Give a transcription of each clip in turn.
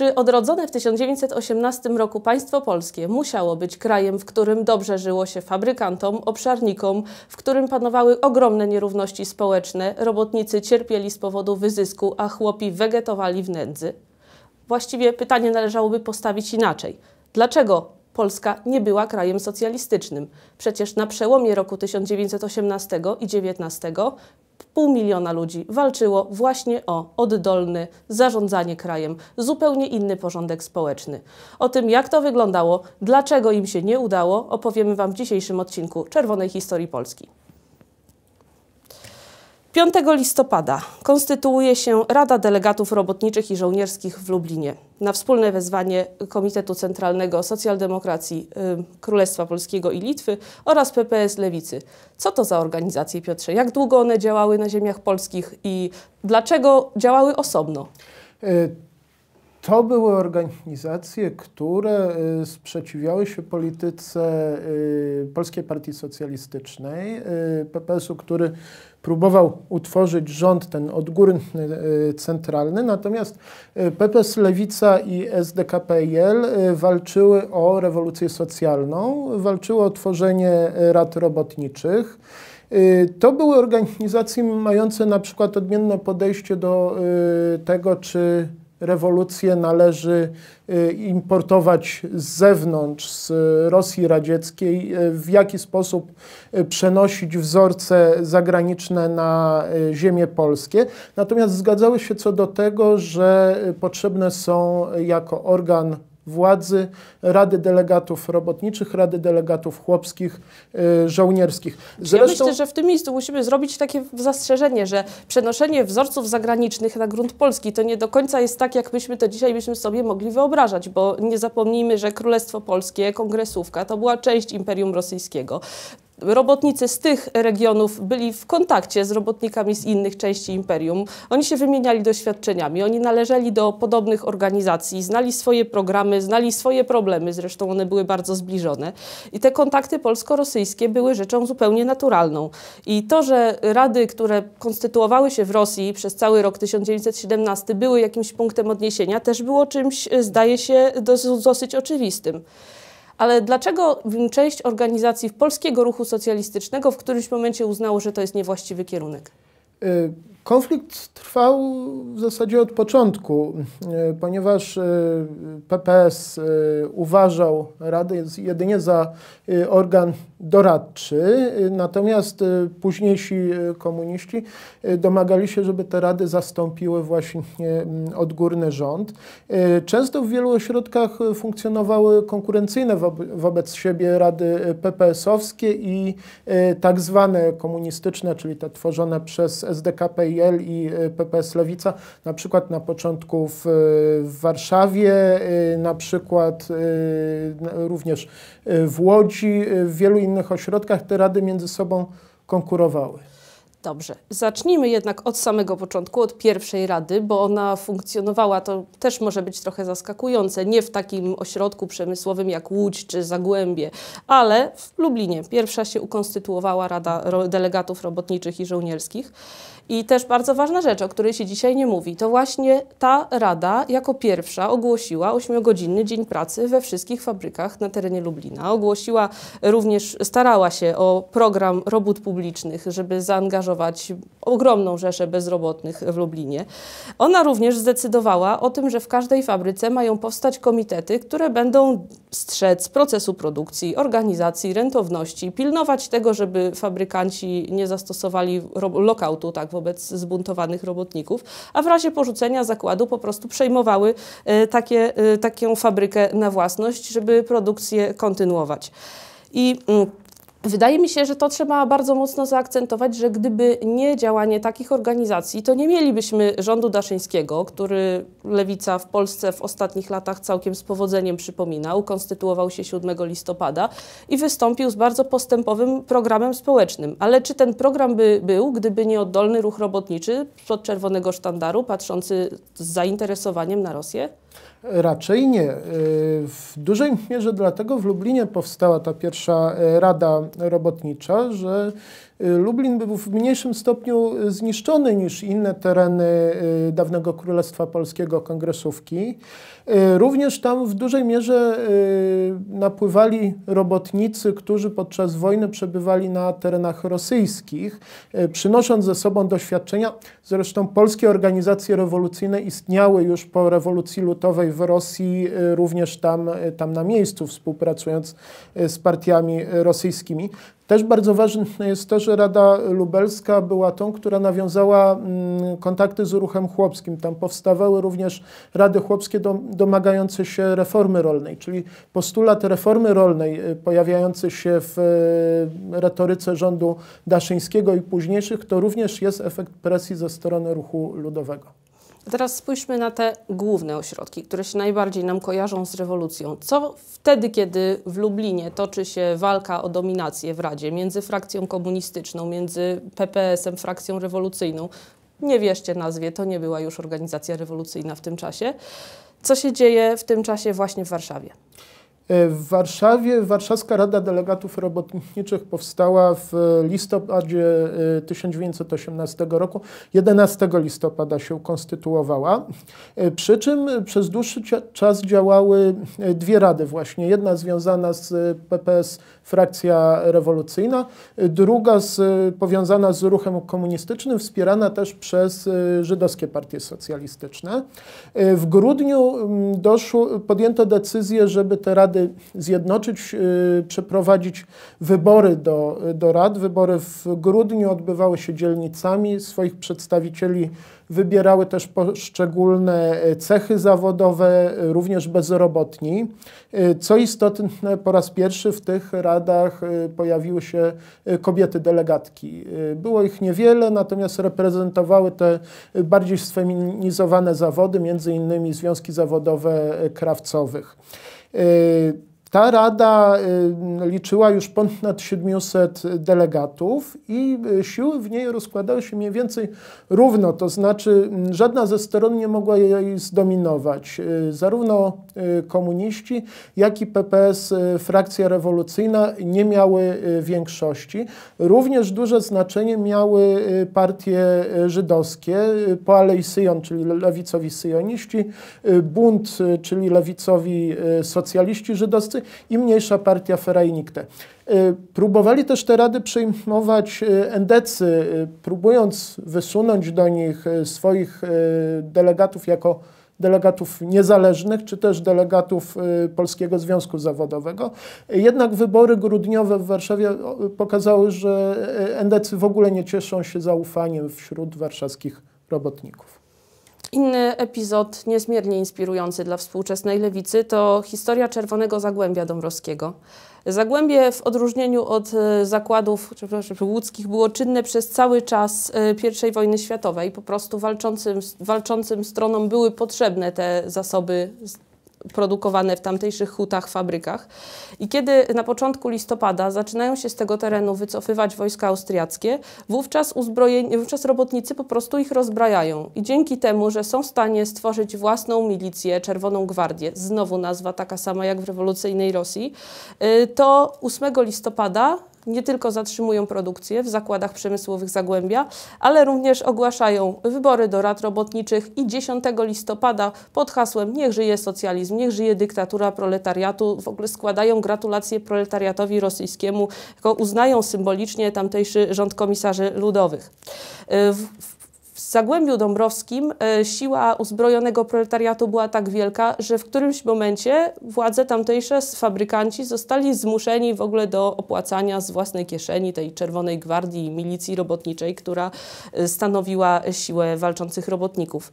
Czy odrodzone w 1918 roku państwo polskie musiało być krajem, w którym dobrze żyło się fabrykantom, obszarnikom, w którym panowały ogromne nierówności społeczne, robotnicy cierpieli z powodu wyzysku, a chłopi wegetowali w nędzy? Właściwie pytanie należałoby postawić inaczej. Dlaczego Polska nie była krajem socjalistycznym. Przecież na przełomie roku 1918 i 19 pół miliona ludzi walczyło właśnie o oddolne zarządzanie krajem, zupełnie inny porządek społeczny. O tym, jak to wyglądało, dlaczego im się nie udało, opowiemy Wam w dzisiejszym odcinku Czerwonej Historii Polski. 5 listopada konstytuuje się Rada Delegatów Robotniczych i Żołnierskich w Lublinie na wspólne wezwanie Komitetu Centralnego Socjaldemokracji y, Królestwa Polskiego i Litwy oraz PPS Lewicy. Co to za organizacje, Piotrze? Jak długo one działały na ziemiach polskich i dlaczego działały osobno? Y to były organizacje, które y, sprzeciwiały się polityce y, Polskiej Partii Socjalistycznej, y, PPS-u, który próbował utworzyć rząd ten odgórny, centralny, natomiast PPS Lewica i SDKPL walczyły o rewolucję socjalną, walczyły o tworzenie rad robotniczych. To były organizacje mające na przykład odmienne podejście do tego, czy rewolucję należy y, importować z zewnątrz, z Rosji Radzieckiej, y, w jaki sposób y, przenosić wzorce zagraniczne na ziemię polskie. Natomiast zgadzały się co do tego, że potrzebne są jako organ władzy Rady Delegatów Robotniczych, Rady Delegatów Chłopskich, y, Żołnierskich. Zresztą... Ja myślę, że w tym miejscu musimy zrobić takie zastrzeżenie, że przenoszenie wzorców zagranicznych na grunt Polski to nie do końca jest tak, jak myśmy to dzisiaj byśmy sobie mogli wyobrażać, bo nie zapomnijmy, że Królestwo Polskie, Kongresówka to była część Imperium Rosyjskiego. Robotnicy z tych regionów byli w kontakcie z robotnikami z innych części imperium. Oni się wymieniali doświadczeniami, oni należeli do podobnych organizacji, znali swoje programy, znali swoje problemy, zresztą one były bardzo zbliżone. I te kontakty polsko-rosyjskie były rzeczą zupełnie naturalną. I to, że rady, które konstytuowały się w Rosji przez cały rok 1917 były jakimś punktem odniesienia, też było czymś, zdaje się, dosyć oczywistym. Ale dlaczego część organizacji w polskiego ruchu socjalistycznego w którymś momencie uznało, że to jest niewłaściwy kierunek? Y, Konflikt trwał w zasadzie od początku, e, ponieważ e, PPS e, uważał Radę jedynie za organ doradczy, natomiast późniejsi komuniści domagali się, żeby te rady zastąpiły właśnie mm, odgórny rząd. Często w wielu ośrodkach funkcjonowały konkurencyjne wobec siebie rady PPS-owskie i tak zwane komunistyczne, czyli te tworzone przez SDKP i i y, PPS Lewica, na przykład na początku w, y, w Warszawie, y, na przykład również w Łodzi, w wielu innych ośrodkach te rady między sobą konkurowały. Dobrze, zacznijmy jednak od samego początku, od pierwszej rady, bo ona funkcjonowała, to też może być trochę zaskakujące, nie w takim ośrodku przemysłowym jak Łódź czy Zagłębie, ale w Lublinie. Pierwsza się ukonstytuowała Rada Delegatów Robotniczych i Żołnierskich i też bardzo ważna rzecz, o której się dzisiaj nie mówi, to właśnie ta Rada jako pierwsza ogłosiła 8-godzinny dzień pracy we wszystkich fabrykach na terenie Lublina. Ogłosiła również, starała się o program robót publicznych, żeby zaangażować ogromną rzeszę bezrobotnych w Lublinie. Ona również zdecydowała o tym, że w każdej fabryce mają powstać komitety, które będą strzec procesu produkcji, organizacji, rentowności, pilnować tego, żeby fabrykanci nie zastosowali lokautu tak, wobec zbuntowanych robotników, a w razie porzucenia zakładu po prostu przejmowały e, takie, e, taką fabrykę na własność, żeby produkcję kontynuować. I mm, Wydaje mi się, że to trzeba bardzo mocno zaakcentować, że gdyby nie działanie takich organizacji, to nie mielibyśmy rządu Daszyńskiego, który lewica w Polsce w ostatnich latach całkiem z powodzeniem przypominał, konstytuował się 7 listopada i wystąpił z bardzo postępowym programem społecznym. Ale czy ten program by był, gdyby nie oddolny ruch robotniczy spod czerwonego sztandaru, patrzący z zainteresowaniem na Rosję? Raczej nie. Y, w dużej mierze dlatego w Lublinie powstała ta pierwsza y, rada robotnicza, że Y, Lublin był w mniejszym stopniu y, zniszczony niż inne tereny y, dawnego Królestwa Polskiego Kongresówki. Również tam w dużej mierze napływali robotnicy, którzy podczas wojny przebywali na terenach rosyjskich, przynosząc ze sobą doświadczenia. Zresztą polskie organizacje rewolucyjne istniały już po rewolucji lutowej w Rosji, również tam, tam na miejscu, współpracując z partiami rosyjskimi. Też bardzo ważne jest to, że Rada Lubelska była tą, która nawiązała mm, kontakty z ruchem chłopskim. Tam powstawały również rady chłopskie domagające się reformy rolnej, czyli postulat reformy rolnej y, pojawiający się w y, retoryce rządu Daszyńskiego i późniejszych, to również jest efekt presji ze strony ruchu ludowego. Teraz spójrzmy na te główne ośrodki, które się najbardziej nam kojarzą z rewolucją. Co wtedy, kiedy w Lublinie toczy się walka o dominację w Radzie między frakcją komunistyczną, między PPS-em, frakcją rewolucyjną? Nie wierzcie nazwie, to nie była już organizacja rewolucyjna w tym czasie. Co się dzieje w tym czasie właśnie w Warszawie? W Warszawie Warszawska Rada Delegatów Robotniczych powstała w listopadzie 1918 y, roku. 11 listopada się konstytuowała, y, przy czym przez dłuższy czas działały y, dwie rady właśnie. Jedna związana z PPS Frakcja Rewolucyjna, druga z, powiązana z ruchem komunistycznym, wspierana też przez żydowskie partie socjalistyczne. W grudniu mm, doszło, podjęto decyzję, żeby te rady Y, zjednoczyć, y, przeprowadzić wybory do, y, do rad. Wybory w grudniu odbywały się dzielnicami, swoich przedstawicieli wybierały też poszczególne cechy zawodowe, również bezrobotni. Co istotne, po raz pierwszy w tych radach pojawiły się kobiety delegatki. Było ich niewiele, natomiast reprezentowały te bardziej sfeminizowane zawody, między innymi związki zawodowe krawcowych. eh, Ta rada y, liczyła już ponad 700 delegatów i y, siły w niej rozkładały się mniej więcej równo, to znaczy mm, żadna ze stron nie mogła jej zdominować. Y, zarówno komuniści, jak i PPS, frakcja rewolucyjna, nie miały większości. Również duże znaczenie miały partie żydowskie, Poalej Syjon, czyli lewicowi syjoniści, Bunt, czyli lewicowi socjaliści żydowscy, i mniejsza partia Ferajnikte. Y, próbowali też te rady przyjmować y, endecy, y, próbując wysunąć do nich swoich delegatów jako delegatów niezależnych, czy też delegatów Polskiego Związku Zawodowego. Jednak wybory grudniowe w Warszawie pokazały, że endecy w ogóle nie cieszą się zaufaniem wśród warszawskich robotników. Inny epizod niezmiernie inspirujący dla współczesnej lewicy to historia Czerwonego Zagłębia Dąbrowskiego. Zagłębie w odróżnieniu od e, zakładów łódzkich było czynne przez cały czas e, I wojny światowej. Po prostu walczącym, walczącym stronom były potrzebne te zasoby produkowane w tamtejszych hutach, fabrykach. I kiedy na początku listopada zaczynają się z tego terenu wycofywać wojska austriackie, wówczas, uzbrojeni, wówczas robotnicy po prostu ich rozbrajają. I dzięki temu, że są w stanie stworzyć własną milicję, Czerwoną Gwardię, znowu nazwa taka sama jak w rewolucyjnej Rosji, y, to 8 listopada nie tylko zatrzymują produkcję w zakładach przemysłowych Zagłębia, ale również ogłaszają wybory do rad robotniczych i 10 listopada pod hasłem Niech żyje socjalizm, niech żyje dyktatura proletariatu w ogóle składają gratulacje proletariatowi rosyjskiemu, jako uznają symbolicznie tamtejszy rząd komisarzy ludowych. Y, w w Zagłębiu Dąbrowskim e, siła uzbrojonego proletariatu była tak wielka, że w którymś momencie władze tamtejsze, fabrykanci zostali zmuszeni w ogóle do opłacania z własnej kieszeni tej Czerwonej Gwardii Milicji Robotniczej, która e, stanowiła siłę walczących robotników.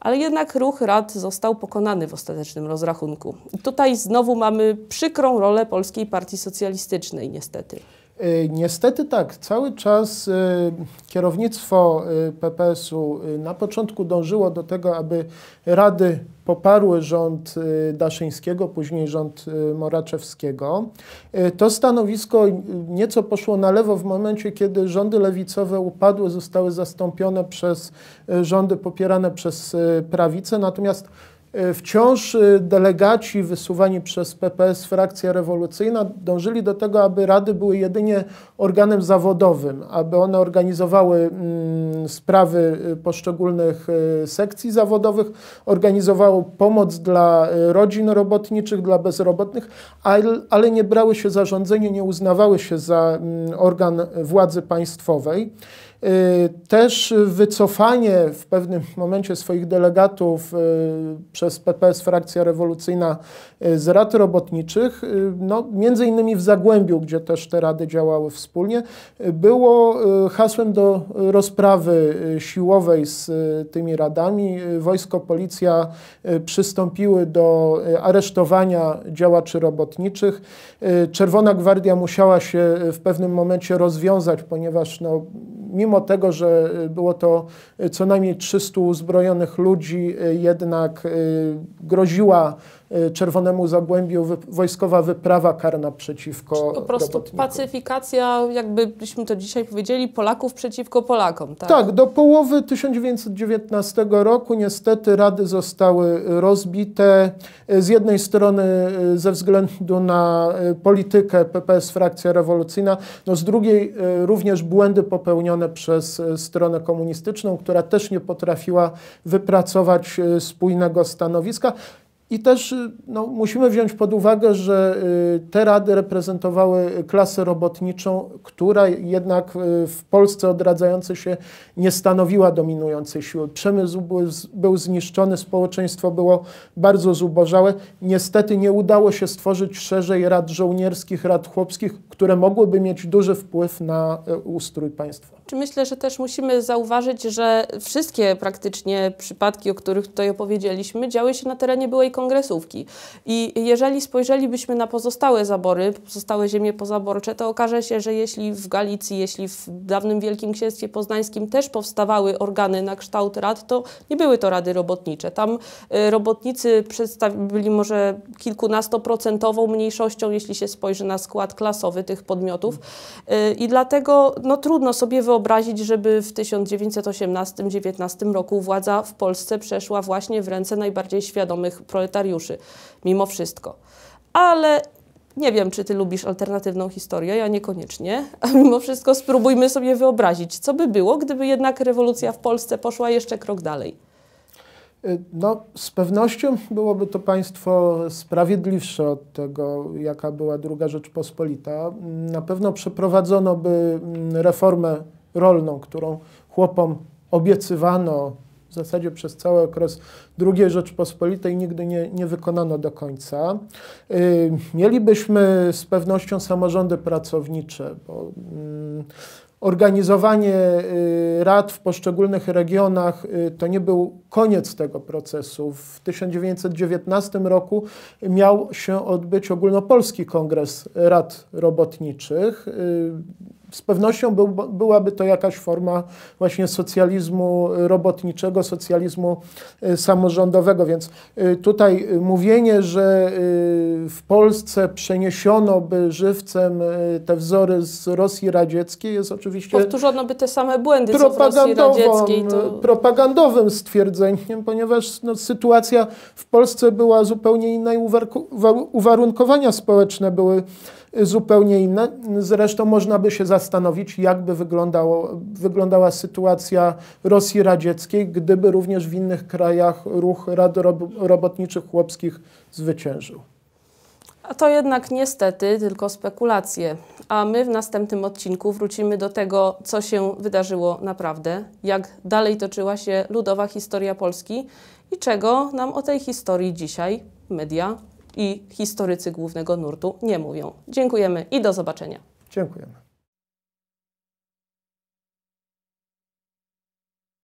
Ale jednak ruch rad został pokonany w ostatecznym rozrachunku. I tutaj znowu mamy przykrą rolę Polskiej Partii Socjalistycznej, niestety. Y, niestety tak, cały czas y, kierownictwo y, PPS-u na początku dążyło do tego, aby rady poparły rząd Daszyńskiego, później rząd Moraczewskiego. To stanowisko nieco poszło na lewo w momencie, kiedy rządy lewicowe upadły, zostały zastąpione przez rządy popierane przez prawicę, natomiast E, wciąż e, delegaci wysuwani przez PPS frakcja rewolucyjna dążyli do tego, aby rady były jedynie organem zawodowym, aby one organizowały mm, sprawy e, poszczególnych sekcji zawodowych, organizowały pomoc dla rodzin robotniczych, dla bezrobotnych, ale nie brały się zarządzenia, nie uznawały się za mm, organ władzy państwowej. Y, też wycofanie w pewnym momencie swoich delegatów y, przez PPS Frakcja Rewolucyjna y, z rad robotniczych, no, między innymi w Zagłębiu, gdzie też te rady działały wspólnie, było hasłem do rozprawy siłowej z tymi radami. Wojsko, policja przystąpiły do aresztowania działaczy robotniczych. Czerwona Gwardia musiała się w pewnym momencie rozwiązać, ponieważ no, mimo tego, że y, było to y, co najmniej 300 uzbrojonych ludzi, y, jednak groziła Y, Czerwonemu Zagłębiu wojskowa wyprawa karna przeciwko Po prostu robotnikom. pacyfikacja, jakbyśmy to dzisiaj powiedzieli, Polaków przeciwko Polakom, tak? Tak, do połowy 1919 roku niestety rady zostały rozbite. Y, z jednej strony y, ze względu na politykę PPS Frakcja Rewolucyjna, no z drugiej również błędy popełnione przez stronę komunistyczną, która też nie potrafiła wypracować spójnego stanowiska. I też y, no, musimy wziąć pod uwagę, że y, te rady reprezentowały klasę robotniczą, która jednak y, w Polsce odradzającej się nie stanowiła dominującej siły. Przemysł był, zniszczony, społeczeństwo było bardzo zubożałe. Niestety nie udało się stworzyć szerzej rad żołnierskich, rad chłopskich, które mogłyby mieć duży wpływ na ustrój państwa. Czy myślę, że też musimy zauważyć, że wszystkie praktycznie przypadki, o których tutaj opowiedzieliśmy, działy się na terenie byłej kongresówki. I jeżeli spojrzelibyśmy na pozostałe zabory, pozostałe ziemie pozaborcze, to okaże się, że jeśli w Galicji, jeśli w dawnym Wielkim Księstwie Poznańskim też powstawały organy na kształt rad, to nie były to rady robotnicze. Tam e, robotnicy byli może kilkunastoprocentową mniejszością, jeśli się spojrzy na skład klasowy tych podmiotów. E, I dlatego no, trudno sobie wyobrazić, żeby w 1918-19 roku władza w Polsce przeszła właśnie w ręce najbardziej świadomych proletariuszy mimo wszystko. Ale nie wiem, czy ty lubisz alternatywną historię, ja niekoniecznie. A mimo wszystko spróbujmy sobie wyobrazić, co by było, gdyby jednak rewolucja w Polsce poszła jeszcze krok dalej. Y, no, z pewnością byłoby to państwo sprawiedliwsze od tego, jaka była druga Rzeczpospolita. Na pewno przeprowadzono by mm, reformę rolną, którą chłopom obiecywano w zasadzie przez cały okres II Rzeczpospolitej nigdy nie, nie wykonano do końca. Y, mielibyśmy z pewnością samorządy pracownicze, bo mm, organizowanie y, rad w poszczególnych regionach y, to nie był koniec tego procesu. W 1919 roku miał się odbyć ogólnopolski kongres rad robotniczych z pewnością był, byłaby to jakaś forma właśnie socjalizmu robotniczego, socjalizmu y, samorządowego. Więc y, tutaj y, mówienie, że w Polsce przeniesiono by żywcem te wzory z Rosji radzieckiej jest oczywiście. Powtórzono by te same błędy co Rosji radzieckiej. To... Propagandowym stwierdzeniem, ponieważ no, sytuacja w Polsce była zupełnie inna i uwarunkowania społeczne były zupełnie inne. Zresztą można by się zastanowić, jakby wyglądało, wyglądała sytuacja Rosji radzieckiej, gdyby również w innych krajach ruch rad robotniczych chłopskich zwyciężył. A to jednak niestety tylko spekulacje. A my w następnym odcinku wrócimy do tego, co się wydarzyło naprawdę, jak dalej toczyła się ludowa historia Polski i czego nam o tej historii dzisiaj media i historycy głównego nurtu nie mówią. Dziękujemy i do zobaczenia. Dziękujemy.